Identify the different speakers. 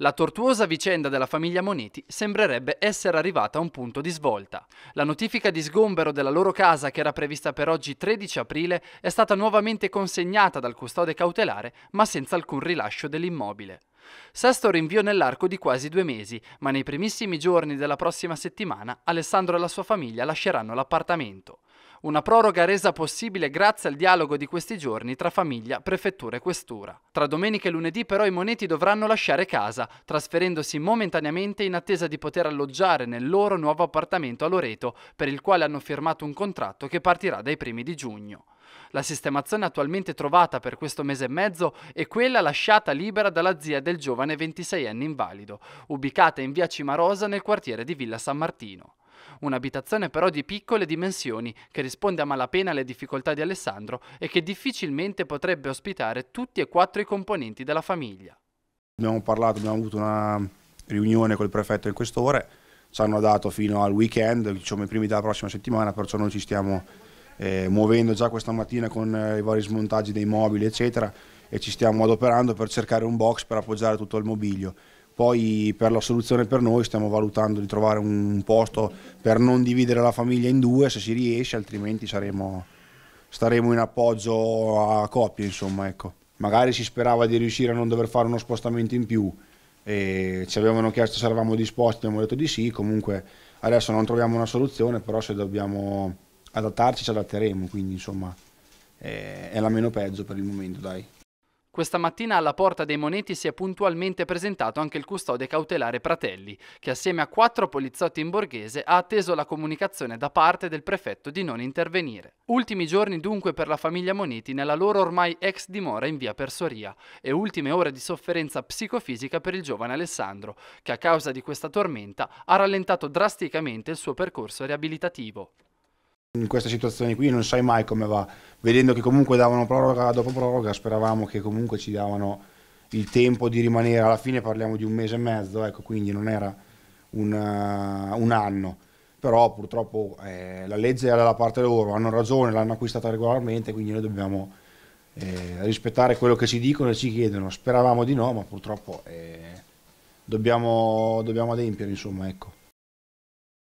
Speaker 1: La tortuosa vicenda della famiglia Moneti sembrerebbe essere arrivata a un punto di svolta. La notifica di sgombero della loro casa, che era prevista per oggi 13 aprile, è stata nuovamente consegnata dal custode cautelare, ma senza alcun rilascio dell'immobile. Sesto rinvio nell'arco di quasi due mesi, ma nei primissimi giorni della prossima settimana Alessandro e la sua famiglia lasceranno l'appartamento una proroga resa possibile grazie al dialogo di questi giorni tra famiglia, prefettura e questura. Tra domenica e lunedì però i moneti dovranno lasciare casa, trasferendosi momentaneamente in attesa di poter alloggiare nel loro nuovo appartamento a Loreto, per il quale hanno firmato un contratto che partirà dai primi di giugno. La sistemazione attualmente trovata per questo mese e mezzo è quella lasciata libera dalla zia del giovane 26enne invalido, ubicata in via Cimarosa nel quartiere di Villa San Martino. Un'abitazione però di piccole dimensioni che risponde a malapena alle difficoltà di Alessandro e che difficilmente potrebbe ospitare tutti e quattro i componenti della famiglia.
Speaker 2: Abbiamo parlato, abbiamo avuto una riunione con il prefetto in quest'ora, ci hanno dato fino al weekend, diciamo i primi della prossima settimana, perciò noi ci stiamo eh, muovendo già questa mattina con eh, i vari smontaggi dei mobili eccetera e ci stiamo adoperando per cercare un box per appoggiare tutto il mobilio. Poi per la soluzione per noi stiamo valutando di trovare un posto per non dividere la famiglia in due se si riesce, altrimenti saremo, staremo in appoggio a coppie, insomma, ecco. Magari si sperava di riuscire a non dover fare uno spostamento in più e ci avevano chiesto se eravamo disposti, abbiamo detto di sì, comunque adesso non troviamo una soluzione, però se dobbiamo adattarci ci adatteremo, quindi insomma eh, è la meno peggio per il momento, dai.
Speaker 1: Questa mattina alla Porta dei Moneti si è puntualmente presentato anche il custode cautelare Pratelli, che assieme a quattro poliziotti in borghese ha atteso la comunicazione da parte del prefetto di non intervenire. Ultimi giorni dunque per la famiglia Moneti nella loro ormai ex dimora in via Persoria e ultime ore di sofferenza psicofisica per il giovane Alessandro, che a causa di questa tormenta ha rallentato drasticamente il suo percorso riabilitativo
Speaker 2: in queste situazioni qui non sai mai come va. Vedendo che comunque davano proroga dopo proroga, speravamo che comunque ci davano il tempo di rimanere. Alla fine parliamo di un mese e mezzo, ecco, quindi non era una, eh, un anno. Però purtroppo eh, la legge è dalla parte loro, hanno ragione, l'hanno acquistata regolarmente, quindi noi dobbiamo eh, rispettare quello che ci dicono e ci chiedono. Speravamo di no, ma purtroppo eh, dobbiamo, dobbiamo adempiere, insomma, ecco.